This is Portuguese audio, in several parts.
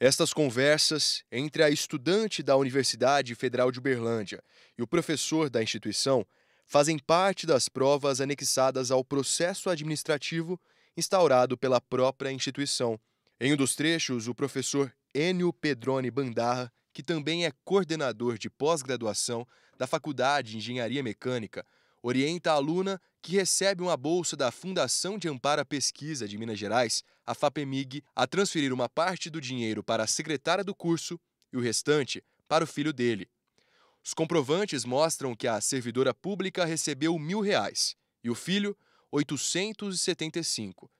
Estas conversas entre a estudante da Universidade Federal de Uberlândia e o professor da instituição fazem parte das provas anexadas ao processo administrativo instaurado pela própria instituição. Em um dos trechos, o professor Enio Pedrone Bandarra, que também é coordenador de pós-graduação da Faculdade de Engenharia Mecânica, orienta a aluna que recebe uma bolsa da Fundação de Amparo à Pesquisa de Minas Gerais, a FAPEMIG, a transferir uma parte do dinheiro para a secretária do curso e o restante para o filho dele. Os comprovantes mostram que a servidora pública recebeu mil reais e o filho, 875.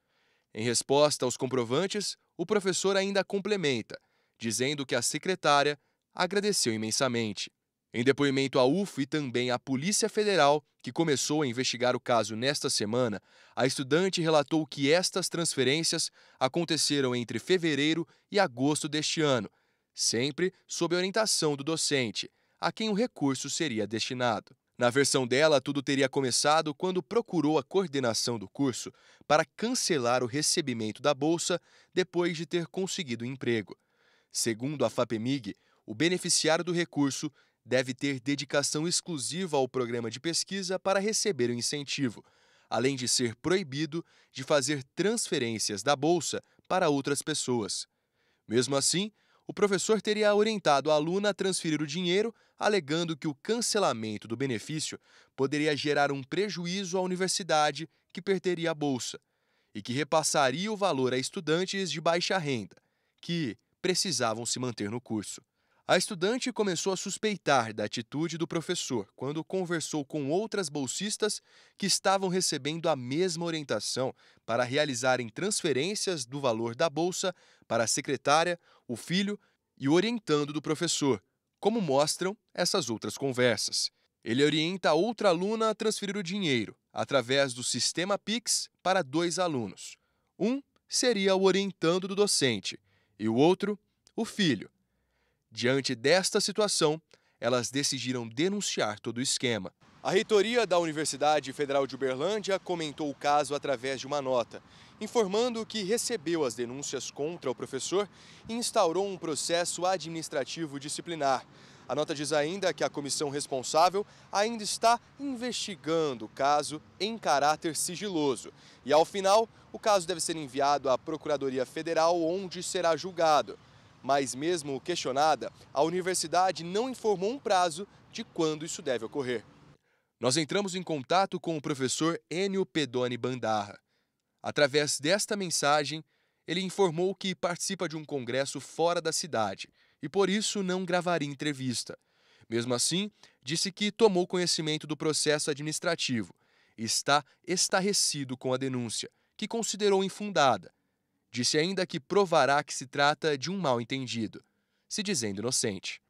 Em resposta aos comprovantes, o professor ainda complementa, dizendo que a secretária agradeceu imensamente. Em depoimento à UFO e também à Polícia Federal, que começou a investigar o caso nesta semana, a estudante relatou que estas transferências aconteceram entre fevereiro e agosto deste ano, sempre sob orientação do docente, a quem o recurso seria destinado. Na versão dela, tudo teria começado quando procurou a coordenação do curso para cancelar o recebimento da bolsa depois de ter conseguido emprego. Segundo a FAPEMIG, o beneficiário do recurso deve ter dedicação exclusiva ao programa de pesquisa para receber o incentivo, além de ser proibido de fazer transferências da bolsa para outras pessoas. Mesmo assim, o professor teria orientado a aluna a transferir o dinheiro, alegando que o cancelamento do benefício poderia gerar um prejuízo à universidade, que perderia a bolsa, e que repassaria o valor a estudantes de baixa renda, que precisavam se manter no curso. A estudante começou a suspeitar da atitude do professor quando conversou com outras bolsistas que estavam recebendo a mesma orientação para realizarem transferências do valor da bolsa para a secretária, o filho e o orientando do professor, como mostram essas outras conversas. Ele orienta outra aluna a transferir o dinheiro através do sistema Pix para dois alunos. Um seria o orientando do docente e o outro, o filho Diante desta situação, elas decidiram denunciar todo o esquema. A reitoria da Universidade Federal de Uberlândia comentou o caso através de uma nota, informando que recebeu as denúncias contra o professor e instaurou um processo administrativo disciplinar. A nota diz ainda que a comissão responsável ainda está investigando o caso em caráter sigiloso. E ao final, o caso deve ser enviado à Procuradoria Federal, onde será julgado mas mesmo questionada, a universidade não informou um prazo de quando isso deve ocorrer. Nós entramos em contato com o professor Enio Pedoni Bandarra. Através desta mensagem, ele informou que participa de um congresso fora da cidade e por isso não gravaria entrevista. Mesmo assim, disse que tomou conhecimento do processo administrativo e está estarrecido com a denúncia, que considerou infundada Disse ainda que provará que se trata de um mal entendido, se dizendo inocente.